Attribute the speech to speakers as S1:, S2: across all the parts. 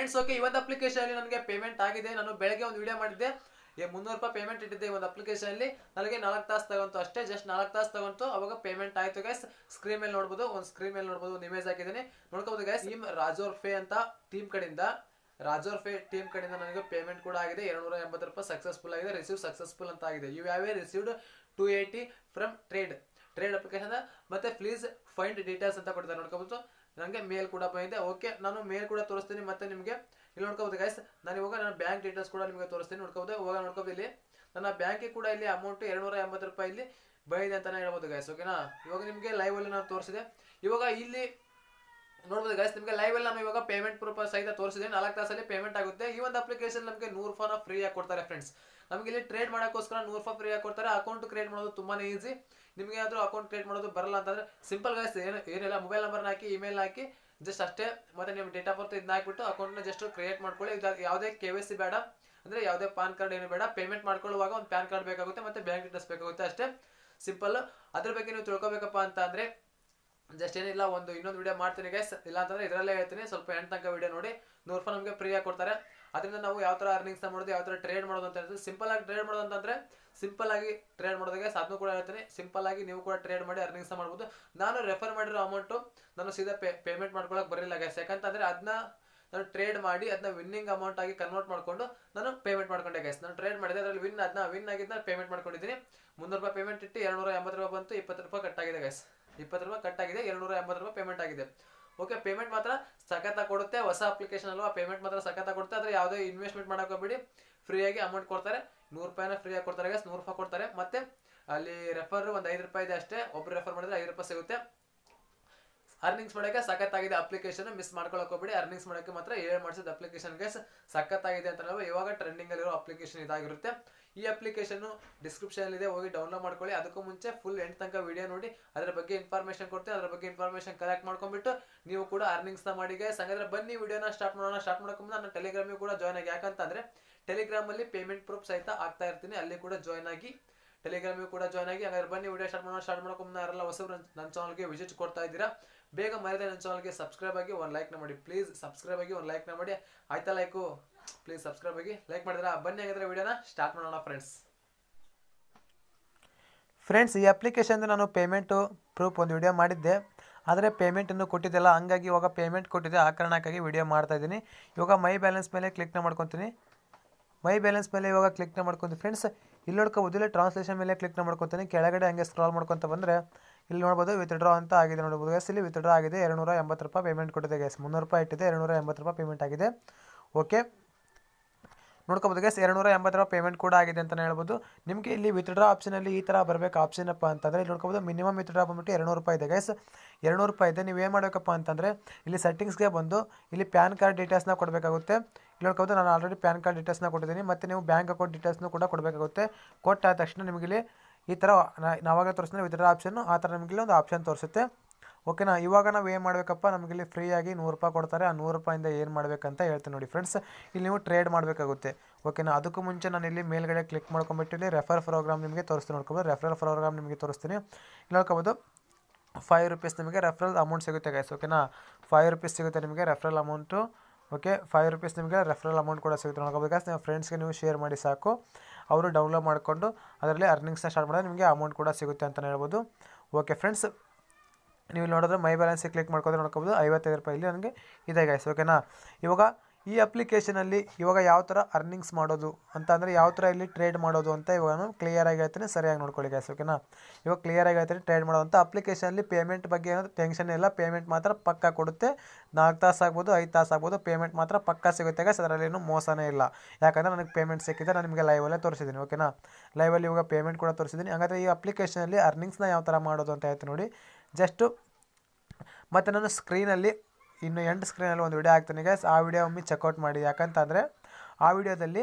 S1: friends okay ಇವತ್ತು ಅಲ್ಲಿ ನನಗೆ ಪೇಮೆಂಟ್ ಆಗಿದೆ ನಾನು ಬೆಳಗ್ಗೆ ಒಂದು ವಿಡಿಯೋ ಮಾಡಿದ್ದೆ ಮುನ್ನೂರು ರೂಪಾಯಿ ಪೇಮೆಂಟ್ ಇಟ್ಟಿದ್ದೆ ಒಂದು ಅಪ್ಲಿಕೇಶನ್ ಅಲ್ಲಿ ನನಗೆ ನಾಲ್ಕು ತಾಸು ತಗೊಂತು ಅಷ್ಟೇ ಜಸ್ಟ್ ನಾಲ್ಕು ತಾಸು ತಗೊಂತು ಅವಾಗ ಪೇಮೆಂಟ್ ಆಯ್ತು ಗೈಸ್ ಸ್ಕ್ರೀನ್ ಮೇಲೆ ನೋಡಬಹುದು ಒಂದು ಸ್ಕ್ರೀನ್ ಮೇಲೆ ನೋಡಬಹುದು ಒಂದು ಇಮೇಜ್ ಹಾಕಿದ್ದೀನಿ ನೋಡ್ಕೋಬೋದು ಗೈಸ್ ಟೀಮ್ ರಾಜೋರ್ ಫೇ ಅಂತ ಟೀಮ್ ಕಡೆಯಿಂದ ರಾಜೋರ್ ಫೇ ಟೀಮ್ ಕಡೆಯಿಂದ ನನಗೆ ಪೇಮೆಂಟ್ ಕೂಡ ಆಗಿದೆ ಎರಡು ಎಂಬತ್ತು ರೂಪಾಯಿ ಸಕ್ಸಸ್ಫುಲ್ ಆಗಿದೆ ರಿಸೀವ್ ಸಕ್ಸಸ್ಫುಲ್ ಅಂತ ಆಗಿದೆ you have a received two eighty from trade trade application ಮತ್ತೆ ಪ್ಲೀಸ್ ಫೈಂಡ್ ಡೀಟೇಲ್ಸ್ ಅಂತ ಕೊಡ್ತಾರೆ ನೋಡ್ಕೋಬೋದು ನನಗೆ ಮೇಲ್ ಕೂಡ ಬಂದಿದೆ ಓಕೆ ನಾನು ಮೇಲ್ ಕೂಡ ತೋರಿಸ್ತೀನಿ ಮತ್ತೆ ನಿಮಗೆ ಇಲ್ಲಿ ನೋಡ್ಕೋಬೋದು ಗೈಸ್ ನಾನು ಇವಾಗ ನನ್ನ ಬ್ಯಾಂಕ್ ಡೀಟೇಲ್ಸ್ ಕೂಡ ನಿಮಗೆ ತೋರಿಸ್ತೀನಿ ನೋಡ್ಕೋಬಹುದು ಇವಾಗ ನೋಡ್ಕೋಬಹುದು ಇಲ್ಲಿ ನನ್ನ ಬ್ಯಾಂಕಿಗೆ ಕೂಡ ಇಲ್ಲಿ ಅಮೌಂಟ್ ನೂರ ಎಂಬತ್ತು ರೂಪಾಯಿ ಇಲ್ಲಿ ಬಂದಿದೆ ಅಂತಾನೆ ಹೇಳ್ಬೋದು ಗೈಸ್ ಓಕೆನಾ ಇವಾಗ ನಿಮಗೆ ಲೈವ್ ಅಲ್ಲಿ ನಾನು ತೋರಿಸಿದೆ ಇವಾಗ ಇಲ್ಲಿ ನೋಡ್ಬೋದು ಗೈಸ್ ನಿಮಗೆ ಲೈವ್ ಅಲ್ಲಿ ನಾವು ಇವಾಗ ಪೇಮೆಂಟ್ ಪ್ರೂಫ್ ಸಹಿತ ತೋರಿಸಿದೆ ನಾಲ್ಕು ತಾಸಲ್ಲಿ ಪೇಮೆಂಟ್ ಆಗುತ್ತೆ ಈ ಒಂದು ಅಪ್ಲಿಕೇಶನ್ ನಮಗೆ ನೂರು ಫ್ರೀ ಆಗಿ ಕೊಡ್ತಾರೆ ಫ್ರೆಂಡ್ಸ್ ನಮಗೆ ಇಲ್ಲಿ ಟ್ರೇಡ್ ಮಾಡೋಕ್ಕೋಸ್ಕರ ನೂರು ರೂಪಾಯಿ ಫ್ರೀ ಕೊಡ್ತಾರೆ ಅಕೌಂಟ್ ಕ್ರಿಯೇಟ್ ಮಾಡೋದು ತುಂಬಾ ಈಸಿ ನಿಮಗೆ ಆದರೂ ಅಕೌಂಟ್ ಕ್ರಿಯೇಟ್ ಮಾಡೋದು ಬರಲ್ಲ ಅಂತಂದರೆ ಸಿಂಪಲ್ ಗೈಸ್ ಏನು ಏನಿಲ್ಲ ಮೊಬೈಲ್ ನಂಬರ್ನ ಹಾಕಿ ಇಮೇಲ್ ಹಾಕಿ ಜಸ್ಟ್ ಅಷ್ಟೇ ಮತ್ತೆ ನಿಮ್ಮ ಡೇಟ್ ಆಫ್ ಬರ್ತ್ ಇದನ್ನ ಹಾಕ್ಬಿಟ್ಟು ಅಕೌಂಟ್ನ ಜಸ್ಟ್ ಕ್ರಿಯೇಟ್ ಮಾಡ್ಕೊಳ್ಳಿ ಇದು ಯಾವುದೇ ಕೆ ವೈ ಸಿ ಬೇಡ ಅಂದರೆ ಯಾವುದೇ ಪಾನ್ ಕಾರ್ಡ್ ಏನು ಬೇಡ ಪೇಮೆಂಟ್ ಮಾಡ್ಕೊಳ್ಳುವಾಗ ಒಂದು ಪ್ಯಾನ್ ಕಾರ್ಡ್ ಬೇಕಾಗುತ್ತೆ ಮತ್ತು ಬ್ಯಾಂಕ್ ಡೀಟೇಲ್ಸ್ ಬೇಕಾಗುತ್ತೆ ಅಷ್ಟೇ ಸಿಂಪಲ್ ಅದ್ರ ಬಗ್ಗೆ ನೀವು ತಿಳ್ಕೊಬೇಕಪ್ಪ ಅಂತ ಅಂದರೆ ಜಸ್ಟ್ ಏನಿಲ್ಲ ಒಂದು ಇನ್ನೊಂದು ವಿಡಿಯೋ ಮಾಡ್ತೀನಿ ಗೈಸ್ ಇಲ್ಲ ಅಂತಂದ್ರೆ ಇದರಲ್ಲೇ ಹೇಳ್ತೀನಿ ಸ್ವಲ್ಪ ಎಂಟು ತನಕ ವಿಡಿಯೋ ನೋಡಿ ನೂರು ರೂಪಾಯಿ ನಮಗೆ ಫ್ರೀಯಾಗಿ ಕೊಡ್ತಾರೆ ಅದರಿಂದ ನಾವು ಯಾವ ಥರ ಅರ್ನಿಂಗ್ಸ್ನ ಮಾಡೋದು ಯಾವ ಥರ ಟ್ರೇಡ್ ಮಾಡೋದು ಅಂತ ಹೇಳ್ತೀವಿ ಸಿಂಪಲ್ ಆಗಿ ಟ್ರೇಡ್ ಮಾಡೋದು ಅಂತಂದ್ರೆ ಸಿಂಪಲ್ ಆಗಿ ಟ್ರೇಡ್ ಮಾಡೋದಕ್ಕೆ ಅದನ್ನು ಕೂಡ ಹೇಳ್ತೀನಿ ಸಿಂಪಲ್ ಆಗಿ ನೀವು ಕೂಡ ಟ್ರೇಡ್ ಮಾಡಿ ಅರ್ನಿಂಗ್ಸ್ನ ಮಾಡ್ಬೋದು ನಾನು ರೆಫರ್ ಮಾಡಿರೋ ಅಮೌಂಟು ನಾನು ಸೀದಾ ಪೇಮೆಂಟ್ ಮಾಡ್ಕೊಳಕ್ಕೆ ಬರಲಿಲ್ಲ ಗ್ಯಾಸ್ ಯಾಕಂತಂದ್ರೆ ಅದನ್ನ ನಾನು ಟ್ರೇಡ್ ಮಾಡಿ ಅದನ್ನ ವಿನ್ನಿಂಗ್ ಅಮೌಂಟ್ ಆಗಿ ಕನ್ವರ್ಟ್ ಮಾಡಿಕೊಂಡು ನಾನು ಪೇಮೆಂಟ್ ಮಾಡ್ಕೊಂಡೆ ಗೈಸ್ ನಾನು ಟ್ರೇಡ್ ಮಾಡಿದೆ ಅದರಲ್ಲಿ ವಿನ್ ಅದನ್ನ ವಿನ್ ಆಗಿದ್ದನ್ನ ಪೇಮೆಂಟ್ ಮಾಡ್ಕೊಂಡಿದ್ದೀನಿ ಮುನ್ನೂರು ರೂಪಾಯಿ ಪೇಮೆಂಟ್ ಇಟ್ಟು ಎರಡು ನೂರ ಎಂಬತ್ತು ರೂಪಾಯಿ ಬಂತು ಇಪ್ಪತ್ತು ರೂಪಾಯಿ ಕಟ್ಟಾಗಿದೆ ಗೈಸ್ ಇಪ್ಪತ್ತು ರೂಪಾಯಿ ಕಟ್ ಆಗಿದೆ ಎರಡುನೂರ ಎಂಬತ್ತು ರೂಪಾಯಿ ಪೇಮೆಂಟ್ ಆಗಿದೆ ಓಕೆ ಪೇಮೆಂಟ್ ಮಾತ್ರ ಸಖತ್ತ ಕೊಡುತ್ತೆ ಹೊಸ ಅಪ್ಲಿಕೇಶನ್ ಅಲ್ವಾ ಪೇಮೆಂಟ್ ಮಾತ್ರ ಸಖತ್ತ ಕೊಡುತ್ತೆ ಆದರೆ ಯಾವುದೇ ಇನ್ವೆಸ್ಟ್ಮೆಂಟ್ ಮಾಡೋಕೋಬೇಡಿ ಫ್ರೀಯಾಗಿ ಅಮೌಂಟ್ ಕೊಡ್ತಾರೆ ನೂರು ರೂಪಾಯಿನ ಫ್ರೀಯಾಗಿ ಕೊಡ್ತಾರೆ ನೂರು ರೂಪಾಯಿ ಕೊಡ್ತಾರೆ ಮತ್ತೆ ಅಲ್ಲಿ ರೆಫರ್ ಒಂದು ಐದು ರೂಪಾಯಿ ಇದೆ ಅಷ್ಟೇ ಒಬ್ರು ರೆಫರ್ ಮಾಡಿದ್ರೆ ಐದು ರೂಪಾಯಿ ಸಿಗುತ್ತೆ ಅರ್ನಿಂಗ್ಸ್ ಮಾಡೋಕ್ಕೆ ಆಗಿದೆ ಅಪ್ಲಿಕೇಶನ್ ಮಿಸ್ ಮಾಡ್ಕೊಳಕ್ಕೆ ಹೋಗ್ಬೇಡಿ ಅರ್ನಿಂಗ್ಸ್ ಮಾಡೋಕ್ಕೆ ಮಾತ್ರ ಏಳು ಮಾಡಿಸಿದ ಅಪ್ಲಿಕೇಶನ್ ಗೈಸ್ ಸಖತ್ತಾಗಿದೆ ಅಂತ ನಾವು ಇವಾಗ ಟ್ರೆಂಡಿಂಗಲ್ಲಿರೋ ಅಪ್ಲಿಕೇಶನ್ ಇದಾಗಿರುತ್ತೆ ಈ ಅಪ್ಲಿಕೇಶನ್ ಡಿಸ್ಕ್ರಿಪ್ಷನ್ ಇದೆ ಹೋಗಿ ಡೌನ್ಲೋಡ್ ಮಾಡ್ಕೊಳ್ಳಿ ಅದಕ್ಕೂ ಮುಂಚೆ ಫುಲ್ ಎಂಡ್ ತನಕ ವಿಡಿಯೋ ನೋಡಿ ಅದರ ಬಗ್ಗೆ ಇನ್ಫಾರ್ಮೇಶನ್ ಕೊಡ್ತೀವಿ ಅದರ ಬಗ್ಗೆ ಇನ್ಫಾರ್ಮೇಶನ್ ಕಲೆಕ್ಟ್ ಮಾಡ್ಕೊಂಡ್ಬಿಟ್ಟು ನೀವು ಕೂಡ ಅರ್ನಿಂಗ್ಸ್ ಮಾಡಿ ಗೈಸ್ ಹಾಗಾದ್ರೆ ಬನ್ನಿ ವಿಡಿಯೋನ ಸ್ಟಾರ್ಟ್ ಮಾಡೋಣ ಸ್ಟಾರ್ಟ್ ಮಾಡೋಕೆ ನಾನು ಟೆಲಿಗ್ರಾಮಿಗೆ ಕೂಡ ಜಾಯ್ನ್ ಆಗಿ ಯಾಕಂತಂದ್ರೆ ಟೆಲಿಗ್ರಾಮಲ್ಲಿ ಪೇಮೆಂಟ್ ಪ್ರೂಫ್ ಸಹಿತ ಆಗ್ತಾ ಇರ್ತೀನಿ ಅಲ್ಲಿ ಕೂಡ ಜಾಯ್ನ್ ಆಗಿ ಟೆಲಿಗ್ರಾಮ್ ಕೂಡ ಜಾಯ್ನ್ ಆಗಿ ಹಾಗಾದ್ರೆ ಬನ್ನಿ ವಿಡಿಯೋ ಸ್ಟಾರ್ಟ್ ಮಾಡೋಣ ಸ್ಟಾರ್ಟ್ ಮಾಡೋಕೆ ಮುನ್ನ ಯಾರೆಲ್ಲ ಹೊಸಬ್ರು ನನ್ನ ಚಾನಲ್ಗೆ ವಿಸಿಟ್ ಕೊಡ್ತಾ ಇದ್ದೀರಾ ಬೇಗ ಮರೆಯದೆ ನನ್ನ ಚಾನಲ್ಗೆ ಸಬ್ಸ್ಕ್ರೈಬ್ ಆಗಿ ಒಂದು ಲೈಕ್ನ ಮಾಡಿ ಪ್ಲೀಸ್ ಸಬ್ಸ್ಕ್ರೈಬ್ ಆಗಿ ಒಂದು ಲೈಕ್ನ ಮಾಡಿ ಆಯ್ತಾ ಲೈಕು ಪ್ಲೀಸ್ ಸಬ್ಸ್ಕ್ರೈಬ್ ಆಗಿ ಲೈಕ್ ಮಾಡಿದ್ರೆ ಬನ್ನಿ ಹಾಗಾದ್ರೆ ವಿಡಿಯೋನ ಸ್ಟಾರ್ಟ್ ಮಾಡೋಣ ಫ್ರೆಂಡ್ಸ್
S2: ಫ್ರೆಂಡ್ಸ್ ಈ ಅಪ್ಲಿಕೇಶನ್ದು ನಾನು ಪೇಮೆಂಟು ಪ್ರೂಫ್ ಒಂದು ವಿಡಿಯೋ ಮಾಡಿದ್ದೆ ಆದರೆ ಪೇಮೆಂಟ್ ಇನ್ನೂ ಕೊಟ್ಟಿದ್ದಿಲ್ಲ ಹಂಗಾಗಿ ಇವಾಗ ಪೇಮೆಂಟ್ ಕೊಟ್ಟಿದ್ದೆ ಆ ಕಾರಣಕ್ಕಾಗಿ ವಿಡಿಯೋ ಮಾಡ್ತಾಯಿದ್ದೀನಿ ಇವಾಗ ಮೈ ಬ್ಯಾಲೆನ್ಸ್ ಮೇಲೆ ಕ್ಲಿಕ್ನ ಮಾಡ್ಕೊತೀನಿ ಮೈ ಬ್ಯಾಲೆನ್ಸ್ ಮೇಲೆ ಇವಾಗ ಕ್ಲಿಕ್ನ ಮಾಡ್ಕೊತೀನಿ ಫ್ರೆಂಡ್ಸ್ ಇಲ್ಲಿ ನೋಡ್ಕೋಬೋದು ಇಲ್ಲಿ ಟ್ರಾನ್ಸ್ಲೇಷನ್ ಮೇಲೆ ಕ್ಲಿಕ್ ಮಾಡ್ಕೊತೀನಿ ಕೆಳಗಡೆ ಹಂಗೆ ಸ್ಕ್ರಾಲ್ ಮಾಡ್ಕೊತ ಬಂದ್ರೆ ಇಲ್ಲಿ ನೋಡ್ಬೋದು ವಿತ್ ಡ್ರಾ ಅಂತ ಆಗಿದೆ ನೋಡ್ಬೋದು ಎಸ್ ಇಲ್ಲಿ ವಿತ್ ಡ್ರಾ ಆಗಿದೆ ಎರಡುನೂರ ಎಂಬತ್ತು ರೂಪಾಯಿ ಪೇಮೆಂಟ್ ಕೊಟ್ಟಿದೆ ಗ್ಯಾಸ್ ಮುನ್ನೂರು ರೂಪಾಯಿ ಇಟ್ಟಿದೆ ಎರಡುನೂರ ಎಂಬತ್ತು ರೂಪಾಯಿ ಪೇಮೆಂಟ್ ಆಗಿದೆ ಓಕೆ ನೋಡ್ಕೋಬೋದು ಗ್ಯಾಸ್ ಎರಡುನೂರ ಎಂಬತ್ತು ರೂಪಾಯಿ ಪೇಮೆಂಟ್ ಕೂಡ ಆಗಿದೆ ಅಂತಲೇ ಹೇಳ್ಬೋದು ನಿಮಗೆ ಇಲ್ಲಿ ವಿತ್ಡ್ರಾ ಆಪ್ಷನಲ್ಲಿ ಈ ಥರ ಬರಬೇಕು ಆಪ್ಷನ್ ಅಪ್ಪ ಅಂತಂದರೆ ಇಲ್ಲಿ ನೋಡ್ಕೋಬೋದು ಮಿನಿಮಮ್ ವಿತ್ಡ್ರಾ ಬಂದ್ಬಿಟ್ಟು ಎರಡುನೂರು ರೂಪಾಯಿ ಇದೆ ಗೈಸ್ ಎರಡುನೂರು ರೂಪಾಯಿ ಇದೆ ನೀವು ಏನು ಮಾಡಬೇಕಪ್ಪ ಅಂತಂದರೆ ಇಲ್ಲಿ ಸೆಟ್ಟಿಂಗ್ಸ್ಗೆ ಬಂದು ಇಲ್ಲಿ ಪ್ಯಾನ್ ಕಾರ್ಡ್ ಡೀಟೇಲ್ಸ್ನ ಕೊಡಬೇಕಾಗುತ್ತೆ ಇಲ್ಲಿ ನಾನು ಆಲ್ರೆಡಿ ಪ್ಯಾನ್ ಕಾರ್ಡ್ ಡೀಟೇಲ್ಸ್ನ ಕೊಟ್ಟಿದ್ದೀನಿ ಮತ್ತು ನೀವು ಬ್ಯಾಂಕ್ ಅಕೌಂಟ್ ಡೀಟೇಲ್ಸ್ನು ಕೂಡ ಕೊಡಬೇಕಾಗುತ್ತೆ ಕೊಟ್ಟಾದ ತಕ್ಷಣ ಇಲ್ಲಿ ಈ ಥರ ನಾವಾಗ ತೋರಿಸಿದ್ರೆ ವಿತ್ಡ್ರಾ ಆಪ್ಷನ್ನು ಆ ಥರ ನಿಮಗೆ ಒಂದು ಆಪ್ಷನ್ ತೋರಿಸುತ್ತೆ ಓಕೆನಾ ಇವಾಗ ನಾವು ಏನು ಮಾಡಬೇಕಪ್ಪ ಇಲ್ಲಿ ಫ್ರೀಯಾಗಿ ನೂರು ರೂಪಾಯಿ ಕೊಡ್ತಾರೆ ಆ ನೂರು ರೂಪಾಯಿಂದ ಏನು ಮಾಡಬೇಕಂತ ಹೇಳ್ತೀನಿ ನೋಡಿ ಫ್ರೆಂಡ್ಸ್ ಇಲ್ಲಿ ನೀವು ಟ್ರೇಡ್ ಮಾಡಬೇಕಾಗುತ್ತೆ ಓಕೆನಾ ಅದಕ್ಕೂ ಮುಂಚೆ ನಾನು ಇಲ್ಲಿ ಮೇಲ್ಗಡೆ ಕ್ಲಿಕ್ ಮಾಡ್ಕೊಂಬಿಟ್ಟು ಇಲ್ಲಿ ರೆಫರ್ ಪ್ರೋಗ್ರಾಮ್ ನಿಮಗೆ ತೋರಿಸ್ತೀನಿ ನೋಡ್ಕೊಬೋದು ರೆಫರಲ್ ಪ್ರೋಗ್ರಾಮ್ ನಿಮಗೆ ತೋರಿಸ್ತೀನಿ ಇಲ್ಲಿ ನೋಡ್ಕೊಬೋದು ಫೈವ್ ರುಪೀಸ್ ನಿಮಗೆ ರೆಫರಲ್ ಅಮೌಂಟ್ ಸಿಗುತ್ತೆ ಗೈಸ್ ಓಕೆನಾ ಫೈವ್ ರುಪೀಸ್ ಸಿಗುತ್ತೆ ನಿಮಗೆ referral amount okay five rupees ನಿಮಗೆ ರೆಫರಲ್ ಅಮೌಂಟ್ ಕೂಡ ಸಿಗುತ್ತೆ ಬಿಕಾಸ್ ನಿಮ್ಮ ಫ್ರೆಂಡ್ಸ್ಗೆ ನೀವು ಶೇರ್ ಮಾಡಿ ಸಾಕು ಅವರು ಡೌನ್ಲೋಡ್ ಮಾಡಿಕೊಂಡು ಅದರಲ್ಲಿ ಅರ್ನಿಂಗ್ಸ್ನ ಸ್ಟಾರ್ಟ್ ಮಾಡಿದ್ರೆ ನಿಮಗೆ ಅಮೌಂಟ್ ಕೂಡ ಸಿಗುತ್ತೆ ಅಂತಲೇ ಹೇಳ್ಬೋದು ಓಕೆ ಫ್ರೆಂಡ್ಸ್ ನೀವು ಇಲ್ಲಿ ನೋಡಿದ್ರೆ ಮೈ ಬ್ಯಾಲೆನ್ಸಿಗೆ ಕ್ಲಿಕ್ ಮಾಡ್ಕೊಂಡ್ರೆ ನೋಡ್ಕೋಬೋದು ಐವತ್ತೈದು ರೂಪಾಯಿ ಇಲ್ಲಿ ನನಗೆ ಗಾಯ್ಸ್ ಓಕೆನಾ ಇವಾಗ ಈ ಅಪ್ಲಿಕೇಶನಲ್ಲಿ ಇವಾಗ ಯಾವ ಥರ ಅರ್ನಿಂಗ್ಸ್ ಮಾಡೋದು ಅಂತ ಅಂದರೆ ಯಾವ ಥರ ಇಲ್ಲಿ ಟ್ರೇಡ್ ಮಾಡೋದು ಅಂತ ಇವಾಗ ನಾನು ಕ್ಲಿಯರಾಗಿ ಹೇಳ್ತೀನಿ ಸರಿಯಾಗಿ ನೋಡ್ಕೊಳ್ಳಿ ಗ್ಯಾಸ್ ಓಕೆನಾ ಇವಾಗ ಕ್ಲಿಯರಾಗಿ ಹೇಳ್ತೀನಿ ಟ್ರೇಡ್ ಮಾಡೋದು ಅಂತ ಅಪ್ಲಿಕೇಶನಲ್ಲಿ ಪೇಮೆಂಟ್ ಬಗ್ಗೆ ಏನಾದರೂ ಟೆನ್ಷನ್ ಇಲ್ಲ ಪೇಮೆಂಟ್ ಮಾತ್ರ ಪಕ್ಕ ಕೊಡುತ್ತೆ ನಾಲ್ಕು ತಾಸು ಆಗ್ಬೋದು ಐದು ತಾಸು ಆಗ್ಬೋದು ಪೇಮೆಂಟ್ ಮಾತ್ರ ಪಕ್ಕ ಸಿಗುತ್ತೆ ಗ್ಯಾಸ್ ಅದರಲ್ಲಿ ಏನು ಮೋಸನೇ ಇಲ್ಲ ಯಾಕಂದರೆ ನನಗೆ ಪೇಮೆಂಟ್ ಸಿಕ್ಕಿದ್ರೆ ನಾನು ನಿಮಗೆ ಲೈವಲ್ಲೇ ತೋರಿಸಿದ್ದೀನಿ ಓಕೆನಾ ಲೈವಲ್ಲಿ ಇವಾಗ ಪೇಮೆಂಟ್ ಕೂಡ ತೋರಿಸಿದ್ದೀನಿ ಹಾಗಾದರೆ ಈ ಅಪ್ಲಿಕೇಶನಲ್ಲಿ ಅರ್ನಿಂಗ್ಸ್ನ ಯಾವ ಥರ ಮಾಡೋದು ಅಂತ ಹೇಳ್ತೀನಿ ನೋಡಿ ಜಸ್ಟು ಮತ್ತು ನಾನು ಸ್ಕ್ರೀನಲ್ಲಿ ಇನ್ನು ಎಂಡ್ ಸ್ಕ್ರೀನಲ್ಲಿ ಒಂದು ವಿಡಿಯೋ ಹಾಕ್ತೀನಿ ಗೈಸ್ ಆ ವಿಡಿಯೋ ಒಮ್ಮೆ ಚೆಕ್ಔಟ್ ಮಾಡಿ ಯಾಕಂತಂದರೆ ಆ ವಿಡಿಯೋದಲ್ಲಿ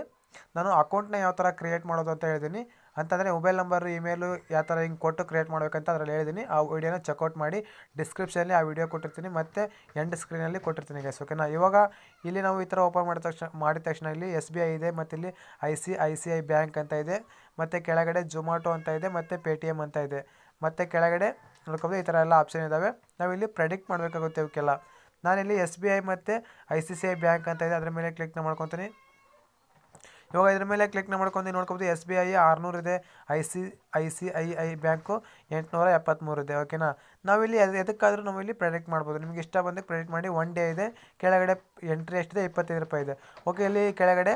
S2: ನಾನು ಅಕೌಂಟ್ನ ಯಾವ ಥರ ಕ್ರಿಯೇಟ್ ಮಾಡೋದು ಅಂತ ಹೇಳಿದ್ದೀನಿ ಅಂತಂದರೆ ಮೊಬೈಲ್ ನಂಬರು ಇಮೇಲು ಯಾವ ಥರ ಹಿಂಗೆ ಕೊಟ್ಟು ಕ್ರಿಯೇಟ್ ಮಾಡಬೇಕಂತ ಅದರಲ್ಲಿ ಹೇಳಿದ್ದೀನಿ ಆ ವಿಡಿಯೋನ ಚೆಕ್ಔಟ್ ಮಾಡಿ ಡಿಸ್ಕ್ರಿಪ್ಷನಲ್ಲಿ ಆ ವಿಡಿಯೋ ಕೊಟ್ಟಿರ್ತೀನಿ ಮತ್ತು ಎಂಡ್ ಸ್ಕ್ರೀನಲ್ಲಿ ಕೊಟ್ಟಿರ್ತೀನಿ ಗೈಸ್ ಓಕೆನಾ ಇವಾಗ ಇಲ್ಲಿ ನಾವು ಈ ಥರ ಓಪನ್ ಮಾಡಿದ ತಕ್ಷಣ ಮಾಡಿದ ತಕ್ಷಣ ಇಲ್ಲಿ ಎಸ್ ಬಿ ಐ ಇದೆ ಮತ್ತು ಇಲ್ಲಿ I C I C I bank ಅಂತ ಇದೆ ಮತ್ತು ಕೆಳಗಡೆ ಜೊಮ್ಯಾಟೊ ಅಂತ ಇದೆ ಮತ್ತು ಪೇ ಟಿ ಎಮ್ ಅಂತ ಇದೆ ಮತ್ತು ಕೆಳಗಡೆ ನೋಡ್ಕೊಬೋದು ಈ ಥರ ಎಲ್ಲ ಆಪ್ಷನ್ ಇದ್ದಾವೆ ಇಲ್ಲಿ ಪ್ರೆಡಿಕ್ಟ್ ಮಾಡಬೇಕಾಗುತ್ತೆ ಇವಕ್ಕೆಲ್ಲ ನಾನಿಲ್ಲಿ ಎಸ್ ಬಿ ಐ ಮತ್ತು I C C I bank ಅಂತ ಇದೆ ಅದರ ಮೇಲೆ ಕ್ಲಿಕ್ನ ಮಾಡ್ಕೊತೀನಿ ಇವಾಗ ಇದ್ರ ಮೇಲೆ ಕ್ಲಿಕ್ನ ಮಾಡ್ಕೊಂಡು ನೋಡ್ಕೊಬೋದು ಎಸ್ ಬಿ ಐ ಆರುನೂರು ಇದೆ I C I C I I bank ಎಂಟುನೂರ ಎಪ್ಪತ್ತ್ಮೂರು ಇದೆ ಓಕೆನಾ ನಾವಿಲ್ಲಿ ಎದಕ್ಕಾದರೂ ನಾವಿಲ್ಲಿ ಪ್ರೆಡಿಕ್ಟ್ ಮಾಡ್ಬೋದು ನಿಮ್ಗೆ ಇಷ್ಟ ಬಂದು ಕ್ರೆಡಿಟ್ ಮಾಡಿ ಒನ್ ಡೇ ಇದೆ ಕೆಳಗಡೆ ಎಂಟ್ರಿ ಎಷ್ಟಿದೆ ಇಪ್ಪತ್ತೈದು ರೂಪಾಯಿ ಇದೆ ಓಕೆ ಇಲ್ಲಿ ಕೆಳಗಡೆ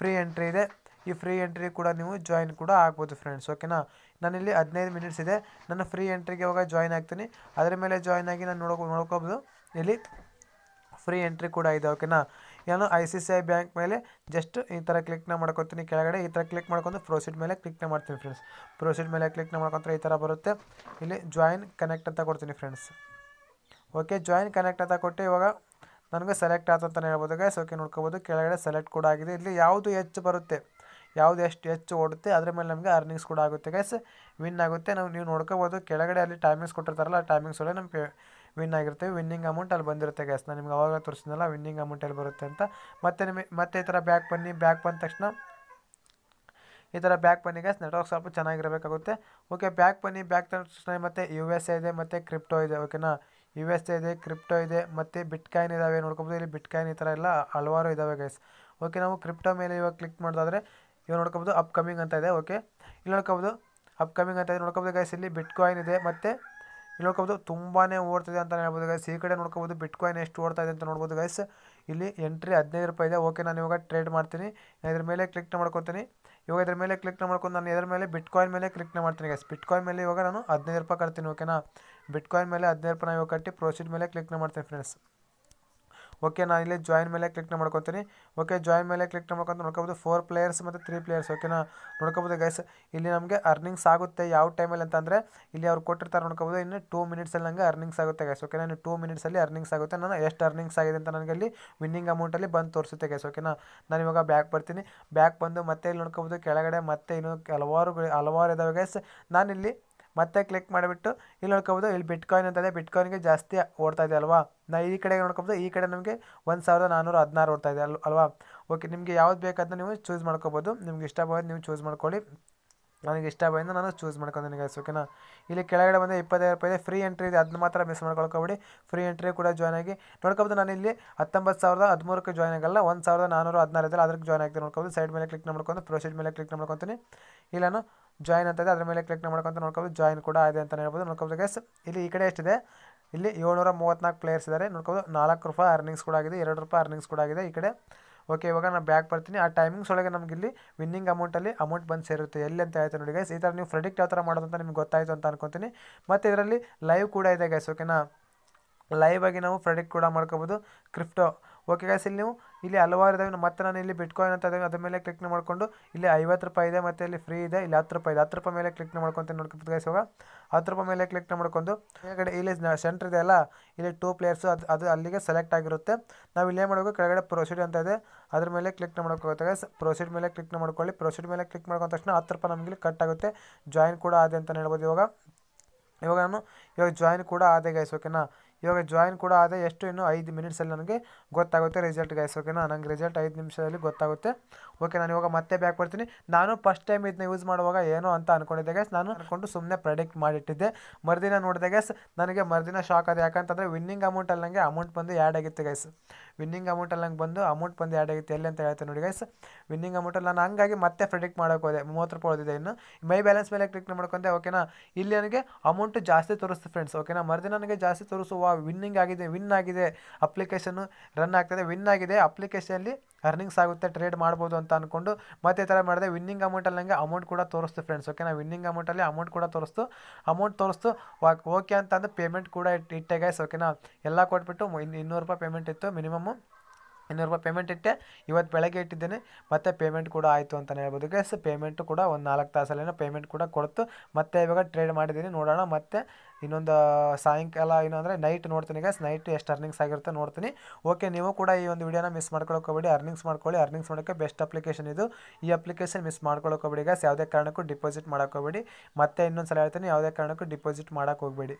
S2: ಫ್ರೀ ಎಂಟ್ರಿ ಇದೆ ಈ ಫ್ರೀ ಎಂಟ್ರಿ ಕೂಡ ನೀವು ಜಾಯಿನ್ ಕೂಡ ಆಗ್ಬೋದು ಫ್ರೆಂಡ್ಸ್ ಓಕೆನಾ ನಾನಿಲ್ಲಿ ಹದಿನೈದು ಮಿನಿಟ್ಸ್ ಇದೆ ನನ್ನ ಫ್ರೀ ಎಂಟ್ರಿಗೆ ಇವಾಗ ಜಾಯಿನ್ ಆಗ್ತೀನಿ ಅದರ ಮೇಲೆ ಜಾಯ್ನ್ ಆಗಿ ನಾನು ನೋಡ್ಕೊ ನೋಡ್ಕೋಬೋದು ಇಲ್ಲಿ ಫ್ರೀ ಎಂಟ್ರಿ ಕೂಡ ಇದೆ ಓಕೆನಾ ಏನು I C C I bank ಮೇಲೆ ಜಸ್ಟ್ ಈ ಥರ ಕ್ಲಿಕ್ನ ಮಾಡ್ಕೊತೀನಿ ಕೆಳಗಡೆ ಈ ಥರ ಕ್ಲಿಕ್ ಮಾಡ್ಕೊಂಡು ಪ್ರೊಸೀಡ್ ಮೇಲೆ ಕ್ಲಿಕ್ನ ಮಾಡ್ತೀನಿ ಫ್ರೆಂಡ್ಸ್ ಪ್ರೊಸೀಡ್ ಮೇಲೆ ಕ್ಲಿಕ್ನ ಮಾಡ್ಕೊಂತಾರೆ ಈ ಥರ ಬರುತ್ತೆ ಇಲ್ಲಿ ಜಾಯಿನ್ ಕನೆಕ್ಟ್ ಅಂತ ಕೊಡ್ತೀನಿ ಫ್ರೆಂಡ್ಸ್ ಓಕೆ ಜಾಯಿನ್ ಕನೆಕ್ಟ್ ಅಂತ ಕೊಟ್ಟು ಇವಾಗ ನನಗೆ ಸೆಲೆಕ್ಟ್ ಆಯ್ತು ಅಂತಲೇ ಹೇಳ್ಬೋದು ಗೈಸ್ ಓಕೆ ನೋಡ್ಕೋಬೋದು ಕೆಳಗಡೆ ಸೆಲೆಕ್ಟ್ ಕೂಡ ಆಗಿದೆ ಇಲ್ಲಿ ಯಾವುದು ಹೆಚ್ಚು ಬರುತ್ತೆ ಯಾವುದು ಎಷ್ಟು ಹೆಚ್ಚು ಓಡುತ್ತೆ ಅದ್ರ ಮೇಲೆ ನಮಗೆ ಅರ್ನಿಂಗ್ಸ್ ಕೂಡ ಆಗುತ್ತೆ ಗೈಸ್ ವಿನ್ ಆಗುತ್ತೆ ನಾವು ನೀವು ನೋಡ್ಕೋಬೋದು ಕೆಳಗಡೆ ಅಲ್ಲಿ ಟೈಮಿಂಗ್ಸ್ ಕೊಟ್ಟಿರ್ತಾರಲ್ಲ ಆ ಟೈಮಿಂಗ್ಸ್ ಒಳಗೆ ನಮಗೆ ವಿನ್ ಆಗಿರುತ್ತೆ ವಿನ್ನಿಂಗ್ ಅಮೌಂಟ್ ಅಲ್ಲಿ ಬಂದಿರುತ್ತೆ ಗ್ಯಾಸ್ ನಾನು ನಿಮ್ಗೆ ಅವಾಗ ತೋರಿಸಿದ್ನಲ್ಲ ವಿನ್ನಿಂಗ್ ಅಮೌಂಟ್ ಎಲ್ಲಿ ಬರುತ್ತೆ ಅಂತ ಮತ್ತೆ ನಿಮಗೆ ಮತ್ತೆ ಈ ಥರ ಬ್ಯಾಕ್ ಬನ್ನಿ ಬ್ಯಾಕ್ ಬಂದ ತಕ್ಷಣ ಈ ಥರ ಬ್ಯಾಕ್ ಬನ್ನಿ ಗ್ಯಾಸ್ ನೆಟ್ವರ್ಕ್ ಸ್ವಲ್ಪ ಚೆನ್ನಾಗಿರಬೇಕಾಗುತ್ತೆ ಓಕೆ ಬ್ಯಾಕ್ ಬನ್ನಿ ಬ್ಯಾಕ್ ತಕ್ಷಣ ಮತ್ತೆ ಯು ಎಸ್ ಎ ಇದೆ ಮತ್ತು ಕ್ರಿಪ್ಟೋ ಇದೆ ಓಕೆನಾ ಯು ಎಸ್ ಎ ಇದೆ ಕ್ರಿಪ್ಟೋ ಇದೆ ಮತ್ತು ಬಿಟ್ಕಾಯಿನ್ ಇದ್ದಾವೆ ನೋಡ್ಕೊಬೋದು ಇಲ್ಲಿ ಬಿಟ್ಕಾಯಿನ್ ಈ ಥರ ಎಲ್ಲ ಹಲವಾರು ಇದಾವೆ ಗೈಸ್ ಓಕೆ ನಾವು ಕ್ರಿಪ್ಟೋ ಮೇಲೆ ಇವಾಗ ಕ್ಲಿಕ್ ಮಾಡೋದಾದ್ರೆ ಇವಾಗ ನೋಡ್ಕೊಬೋದು ಅಪ್ಕಮಿಂಗ್ ಅಂತ ಇದೆ ಓಕೆ ಇಲ್ಲಿ ನೋಡ್ಕೊಬೋದು ಅಪ್ಕಮಿಂಗ್ ಅಂತ ಇದೆ ನೋಡ್ಕೊಬೋದು ಗೈಸ್ ಇಲ್ಲಿ ಬಿಟ್ಕಾಯಿನ್ ಇದೆ ಮತ್ತು ಇಲ್ಲಿ ನೋಡ್ಕೋಬೋದು ತುಂಬಾ ಓಡ್ತಿದೆ ಅಂತ ಹೇಳ್ಬೋದು ಗೈಸ್ ಈ ಕಡೆ ನೋಡ್ಕೋಬೋದು ಬಿಟ್ಕಾಯಿನ್ ಎಷ್ಟು ಓಡ್ತಾ ಇದೆ ಅಂತ ನೋಡ್ಬೋದು ಗೈಸ್ ಇಲ್ಲಿ ಎಂಟ್ರಿ ಹದಿನೈದು ರೂಪಾಯಿ ಇದೆ ಓಕೆ ನಾನು ಇವಾಗ ಟ್ರೇಡ್ ಮಾಡ್ತೀನಿ ನಾನು ಇದ್ರ ಮೇಲೆ ಕ್ಲಿಕ್ನ ಮಾಡ್ಕೊತೀನಿ ಇವಾಗ ಇದ್ರ ಮೇಲೆ ಕ್ಲಿಕ್ನ ಮಾಡ್ಕೊಂಡು ನಾನು ಇದರ ಮೇಲೆ ಕಾಯಿನ್ ಮೇಲೆ ಕ್ಲಿಕ್ನ ಮಾಡ್ತೀನಿ ಗೈಸ್ ಬಿಟ್ಕಾಯಿನ್ ಮೇಲೆ ಇವಾಗ ನಾನು ಹದಿನೈದು ರೂಪಾಯಿ ಕಟ್ತೀನಿ ಓಕೆನಾ ಕಾಯಿನ್ ಮೇಲೆ ಹದಿನೈದು ರೂಪಾಯಿ ನಾವು ಕಟ್ಟಿ ಪ್ರೊಸೀಡ್ ಮೇಲೆ ಕ್ಲಿಕ್ನ ಮಾಡ್ತೀನಿ ಫ್ರೆಂಡ್ಸ್ ಓಕೆ ನಾನು ಇಲ್ಲಿ ಜಾಯಿನ್ ಮೇಲೆ ಕ್ಲಿಕ್ ಮಾಡ್ಕೊತೀನಿ ಓಕೆ ಜಾಯಿನ್ ಮೇಲೆ ಕ್ಲಿಕ್ ಮಾಡ್ಕೊಂತ ನೋಡ್ಕೋಬೋದು ಫೋರ್ ಪ್ಲೇಯರ್ಸ್ ಮತ್ತು ತ್ರೀ ಪ್ಲೇಯರ್ಸ್ ಓಕೆನಾ ನೋಡ್ಕೋಬೋದು ಗೈಸ್ ಇಲ್ಲಿ ನಮಗೆ ಅರ್ನಿಂಗ್ಸ್ ಆಗುತ್ತೆ ಯಾವ ಟೈಮಲ್ಲಿ ಅಂತಂದರೆ ಇಲ್ಲಿ ಅವ್ರು ಕೊಟ್ಟಿರ್ತಾರೆ ನೋಡ್ಕೋಬೋದು ಇನ್ನು ಟೂ ಮಿನಿಟ್ಸಲ್ಲಿ ನನಗೆ ಅರ್ನಿಂಗ್ಸ್ ಆಗುತ್ತೆ ಗೈಸ್ ಓಕೆ ನಾನು ಟೂ ಮಿನಿಟ್ಸಲ್ಲಿ ಅರ್ನಿಂಗ್ಸ್ ಆಗುತ್ತೆ ನಾನು ಎಷ್ಟು ಅರ್ನಿಂಗ್ಸ್ ಆಗಿದೆ ಅಂತ ನನಗೆ ಅಲ್ಲಿ ವಿನ್ನಿಂಗ್ ಅಮೌಂಟಲ್ಲಿ ಬಂದು ತೋರಿಸುತ್ತೆ ಗೈಸ್ ಓಕೆನಾ ನಾನು ಇವಾಗ ಬ್ಯಾಕ್ ಬರ್ತೀನಿ ಬ್ಯಾಕ್ ಬಂದು ಮತ್ತೆ ಇಲ್ಲಿ ನೋಡ್ಕೋಬೋದು ಕೆಳಗಡೆ ಮತ್ತೆ ಇನ್ನೂ ಹಲವಾರು ಹಲವಾರು ಇದ್ದಾವೆ ಗೈಸ್ ನಾನಿಲ್ಲಿ ಮತ್ತೆ ಕ್ಲಿಕ್ ಮಾಡಿಬಿಟ್ಟು ಇಲ್ಲಿ ನೋಡ್ಕೋಬೋದು ಇಲ್ಲಿ ಬಿಟ್ಕಾಯಿನ್ ಅಂತದೆ ಬಿಟ್ಕಾಯಿನ್ಗೆ ಜಾಸ್ತಿ ಓಡ್ತಾ ಇದೆ ಅಲ್ವಾ ನಾ ಈ ಕಡೆ ನೋಡ್ಕೋಬೋದು ಈ ಕಡೆ ನಮಗೆ ಒಂದು ಸಾವಿರದ ನಾನ್ನೂರ ಹದಿನಾರು ಓಡ್ತಾ ಇದೆ ಅಲ್ ಅಲ್ವಾ ಓಕೆ ನಿಮಗೆ ಯಾವ್ದು ಅಂತ ನೀವು ಚೂಸ್ ಮಾಡ್ಕೋಬೋದು ನಿಮ್ಗೆ ಇಷ್ಟ ಬಂದು ನೀವು ಚೂಸ್ ಮಾಡ್ಕೊಳ್ಳಿ ನನಗೆ ಇಷ್ಟ ಬಂದು ನಾನು ಚೂಸ್ ಮಾಡ್ಕೊಂಡು ನಿಮಗೆ ಓಕೆನಾ ಇಲ್ಲಿ ಕೆಳಗಡೆ ಬಂದು ಇಪ್ಪತ್ತೈದು ರೂಪಾಯಿ ಇದೆ ಫ್ರೀ ಎಂಟ್ರಿ ಇದೆ ಅದನ್ನ ಮಾತ್ರ ಮಿಸ್ ಮಾಡ್ಕೊಳ್ಕೊಬೇಡಿ ಫ್ರೀ ಎಂಟ್ರಿ ಕೂಡ ಜಾಯ್ನ್ ಆಗಿ ನೋಡ್ಕೋಬೋದು ನಾನು ಇಲ್ಲಿ ಹತ್ತೊಂಬತ್ತು ಸಾವಿರದ ಹದಿಮೂರಕ್ಕೆ ಜಾಯ್ನ್ ಆಗಲ್ಲ ಒಂದು ಸಾವಿರದ ನಾನ್ನೂರು ಹದಿನಾರು ಇದೆ ಅದಕ್ಕೆ ಜಾಯ್ನ್ ಆಗ್ತೀನಿ ನೋಡ್ಕೊಬೋದು ಸೈಡ್ ಮೇಲೆ ಕ್ಲಿಕ್ ಮಾಡ್ಕೊಂಡು ಪ್ರೊಸೀಡ್ ಮೇಲೆ ಕ್ಲಿಕ್ ಮಾಡ್ಕೊತೀನಿ ಇಲ್ಲ ನಾನು ಜಾಯಿನ್ ಅಂತ ಇದೆ ಅದ್ರ ಮೇಲೆ ಕ್ಲಿಕ್ ಮಾಡ್ಕೊಂತ ನೋಡ್ಕೋಬೋದು ಜಾಯಿನ್ ಕೂಡ ಇದೆ ಅಂತ ಹೇಳ್ಬೋದು ನೋಡ್ಕೋಬೋದು ಗೈಸ್ ಇಲ್ಲಿ ಈ ಕಡೆ ಎಷ್ಟಿದೆ ಇಲ್ಲಿ ಏಳ್ನೂರ ಮೂವತ್ತ್ನಾಲ್ಕು ಪ್ಲೇಯರ್ಸ್ ಇದ್ದಾರೆ ನೋಡ್ಕೋಬೋದು ನಾಲ್ಕು ರೂಪಾಯಿ ಅರ್ನಿಂಗ್ಸ್ ಕೂಡ ಆಗಿದೆ ಎರಡು ರೂಪಾಯಿ ಅರ್ನಿಂಗ್ಸ್ ಕೂಡ ಆಗಿದೆ ಈ ಕಡೆ ಓಕೆ ಇವಾಗ ನಾನು ಬ್ಯಾಕ್ ಬರ್ತೀನಿ ಆ ಟೈಮಿಂಗ್ಸ್ ಒಳಗೆ ನಮಗೆ ಇಲ್ಲಿ ವಿನ್ನಿಂಗ್ ಅಮೌಂಟಲ್ಲಿ ಅಮೌಂಟ್ ಬಂದು ಸೇರುತ್ತೆ ಎಲ್ಲಿ ಅಂತ ಆಯಿತು ನೋಡಿ ಗೈಸ್ ಈ ಥರ ನೀವು ಪ್ರೆಡಿಕ್ಟ್ ಯಾವ ಥರ ಮಾಡೋದು ಅಂತ ನಿಮ್ಗೆ ಗೊತ್ತಾಯಿತು ಅಂತ ಅನ್ಕೊತೀನಿ ಮತ್ತು ಇದರಲ್ಲಿ ಲೈವ್ ಕೂಡ ಇದೆ ಗೈಸ್ ಓಕೆನಾ ಲೈವ್ ಆಗಿ ನಾವು ಪ್ರೆಡಿಕ್ಟ್ ಕೂಡ ಮಾಡ್ಕೋಬೋದು ಕ್ರಿಪ್ಟೋ ಓಕೆ ಗೈಸ್ ಇಲ್ಲಿ ನೀವು ಇಲ್ಲಿ ಹಲವಾರು ಇದಾವೆ ಮತ್ತೆ ನಾನು ಇಲ್ಲಿ ಬಿಟ್ಕಾಯಿನ್ ಅಂತ ಅದ್ರ ಮೇಲೆ ಕ್ಲಿಕ್ ಮಾಡಿಕೊಂಡು ಇಲ್ಲಿ ಐವತ್ತು ರೂಪಾಯಿ ಇದೆ ಮತ್ತೆ ಇಲ್ಲಿ ಫ್ರೀ ಇದೆ ಇಲ್ಲಿ ಹತ್ತು ರೂಪಾಯಿ ಇದೆ ಹತ್ತು ರೂಪಾಯಿ ಮೇಲೆ ಕ್ಲಿಕ್ ಮಾಡ್ಕೊಂತ ನೋಡ್ಕೊಂಡು ಇವಾಗ ಹತ್ತು ರೂಪಾಯಿ ಮೇಲೆ ಕ್ಲಿಕ್ ಮಾಡ್ಕೊಂಡು ಕೆಳಗಡೆ ಇಲ್ಲಿ ಸೆಂಟರ್ ಇದೆ ಅಲ್ಲ ಇಲ್ಲಿ ಟೂ ಪ್ಲೇಯರ್ಸು ಅದು ಅದು ಅಲ್ಲಿಗೆ ಸೆಲೆಕ್ಟ್ ಆಗಿರುತ್ತೆ ನಾವು ಇಲ್ಲೇ ಮಾಡಬೇಕು ಕೆಳಗಡೆ ಪ್ರೊಸೀಡ್ ಅಂತ ಇದೆ ಅದ್ರ ಮೇಲೆ ಕ್ಲಿಕ್ ಗೈಸ್ ಪ್ರೊಸೀಡ್ ಮೇಲೆ ಕ್ಲಿಕ್ ಮಾಡ್ಕೊಳ್ಳಿ ಪ್ರೊಸೀಡ್ ಮೇಲೆ ಕ್ಲಿಕ್ ಮಾಡ್ಕೊಂಡ ತಕ್ಷಣ ಹತ್ತು ರೂಪಾಯಿ ನಮಗೆ ಕಟ್ ಆಗುತ್ತೆ ಜಾಯಿನ್ ಕೂಡ ಆದ ಅಂತ ಹೇಳ್ಬೋದು ಇವಾಗ ಇವಾಗ ನಾನು ಇವಾಗ ಜಾಯಿನ್ ಕೂಡ ಆದೆ ಗೈಸ್ ಓಕೆನಾ ಇವಾಗ ಜಾಯಿನ್ ಕೂಡ ಆದರೆ ಎಷ್ಟು ಇನ್ನೂ ಐದು ಮಿನಿಟ್ಸಲ್ಲಿ ನನಗೆ ಗೊತ್ತಾಗುತ್ತೆ ರಿಸಲ್ಟ್ ಗೈಸ್ ಓಕೆನಾ ನನಗೆ ರಿಸಲ್ಟ್ ಐದು ನಿಮಿಷದಲ್ಲಿ ಗೊತ್ತಾಗುತ್ತೆ ಓಕೆ ನಾನು ಇವಾಗ ಮತ್ತೆ ಬ್ಯಾಕ್ ಬರ್ತೀನಿ ನಾನು ಫಸ್ಟ್ ಟೈಮ್ ಇದನ್ನ ಯೂಸ್ ಮಾಡುವಾಗ ಏನೋ ಅಂತ ಅಂದ್ಕೊಂಡಿದ್ದೆ ಗೈಸ್ ನಾನು ಅಂದ್ಕೊಂಡು ಸುಮ್ಮನೆ ಪ್ರೆಡಿಕ್ಟ್ ಮಾಡಿಟ್ಟಿದ್ದೆ ಮರುದಿನ ನೋಡಿದೆ ಗೈಸ್ ನನಗೆ ಮರುದಿನ ಶಾಕ್ ಅದು ಯಾಕಂತಂದರೆ ವಿನ್ನಿಂಗ್ ಅಮೌಂಟಲ್ಲಿ ನನಗೆ ಅಮೌಂಟ್ ಬಂದು ಆ್ಯಡ್ ಆಗಿತ್ತು ಗೈಸ್ ವಿನ್ನಿಂಗ್ ಅಮೌಂಟಲ್ಲಿ ನಂಗೆ ಬಂದು ಅಮೌಂಟ್ ಬಂದು ಆ್ಯಡ್ ಆಗಿತ್ತು ಎಲ್ಲಿ ಅಂತ ಹೇಳ್ತೀನಿ ನೋಡಿ ಗೈಸ್ ವಿನ್ನಿಂಗ್ ಅಮೌಂಟಲ್ಲಿ ನಾನು ಹಂಗಾಗಿ ಮತ್ತೆ ಪ್ರೆಡಿಕ್ಟ್ ಮಾಡೋಕೆ ಹೋದೆ ಮೂವತ್ತು ರೂಪಾಯಿ ಹೋದಿದೆ ಇನ್ನು ಮೈ ಬ್ಯಾಲೆನ್ಸ್ ಮೇಲೆ ಕ್ಲಿಕ್ ಮಾಡ್ಕೊಂಡೆ ಓಕೆನಾ ಇಲ್ಲಿ ನನಗೆ ಅಮೌಂಟ್ ಜಾಸ್ತಿ ತೋರಿಸ್ತು ಫ್ರೆಂಡ್ಸ್ ಓಕೆನಾ ಮರುದಿನ ನನಗೆ ಜಾಸ್ತಿ ತೋರಿಸುವ ವಿನ್ನಿಂಗ್ ಆಗಿದೆ ವಿನ್ ಆಗಿದೆ ಅಪ್ಲಿಕೇಶನ್ನು ರನ್ ಆಗ್ತದೆ ವಿನ್ ಆಗಿದೆ ಅಪ್ಲಿಕೇಶನಲ್ಲಿ ಅರ್ನಿಂಗ್ಸ್ ಆಗುತ್ತೆ ಟ್ರೇಡ್ ಮಾಡ್ಬೋದು ಅಂತ ಅಂದ್ಕೊಂಡು ಮತ್ತೆ ಈ ಥರ ಮಾಡಿದೆ ವಿನ್ನಿಂಗ್ ಅಮೌಂಟಲ್ಲಿ ನನಗೆ ಅಮೌಂಟ್ ಕೂಡ ತೋರಿಸ್ತು ಫ್ರೆಂಡ್ಸ್ ಓಕೆನಾ ವಿನ್ನಿಂಗ್ ಅಮೌಂಟಲ್ಲಿ ಅಮೌಂಟ್ ಕೂಡ ತೋರಿಸ್ತು ಅಮೌಂಟ್ ತೋರಿಸ್ತು ಓಕೆ ಅಂತ ಅಂದರೆ ಪೇಮೆಂಟ್ ಕೂಡ ಇಟ್ಟೆ ಗೈಸ್ ಓಕೆನಾ ಎಲ್ಲ ಕೊಟ್ಬಿಟ್ಟು ಇನ್ನೂರು ರೂಪಾಯಿ ಪೇಮೆಂಟ್ ಇತ್ತು ಮಿನಿಮಮ್ಮು ಇನ್ನೂರು ರೂಪಾಯಿ ಪೇಮೆಂಟ್ ಇಟ್ಟೆ ಇವತ್ತು ಬೆಳಗ್ಗೆ ಇಟ್ಟಿದ್ದೇನೆ ಮತ್ತು ಪೇಮೆಂಟ್ ಕೂಡ ಆಯಿತು ಅಂತಲೇ ಹೇಳ್ಬೋದು ಗಸ್ ಪೇಮೆಂಟ್ ಕೂಡ ಒಂದು ನಾಲ್ಕು ತಾಸಲ್ಲೇನೋ ಪೇಮೆಂಟ್ ಕೂಡ ಕೊಡ್ತು ಮತ್ತೆ ಇವಾಗ ಟ್ರೇಡ್ ಮಾಡಿದ್ದೀನಿ ನೋಡೋಣ ಮತ್ತೆ ಇನ್ನೊಂದು ಸಾಯಂಕಾಲ ಏನು ಅಂದರೆ ನೈಟ್ ನೋಡ್ತೀನಿ ಗ್ಯಾಸ್ ನೈಟ್ ಎಷ್ಟು ಅರ್ನಿಂಗ್ಸ್ ಆಗಿರುತ್ತೆ ನೋಡ್ತೀನಿ ಓಕೆ ನೀವು ಕೂಡ ಈ ಒಂದು ವಿಡಿಯೋನ ಮಿಸ್ ಮಾಡ್ಕೊಳ್ಕೊಬೇಡಿ ಅರ್ನಿಂಗ್ಸ್ ಮಾಡ್ಕೊಳ್ಳಿ ಅರ್ನಿಂಗ್ಸ್ ಮಾಡೋಕ್ಕೆ ಬೆಸ್ಟ್ ಅಪ್ಲಿಕೇಶನ್ ಇದು ಈ ಅಪ್ಲಿಕೇಶನ್ ಮಿಸ್ ಹೋಗಬೇಡಿ ಗ್ಯಾಸ್ ಯಾವುದೇ ಕಾರಣಕ್ಕೂ ಡಿಪಾಸಿಟ್ ಮಾಡೋಕ್ಕೋಬೇಡಿ ಮತ್ತೆ ಇನ್ನೊಂದು ಸಲ ಹೇಳ್ತೀನಿ ಯಾವುದೇ ಕಾರಣಕ್ಕೂ ಡಿಪಾಸಿಟ್ ಹೋಗಬೇಡಿ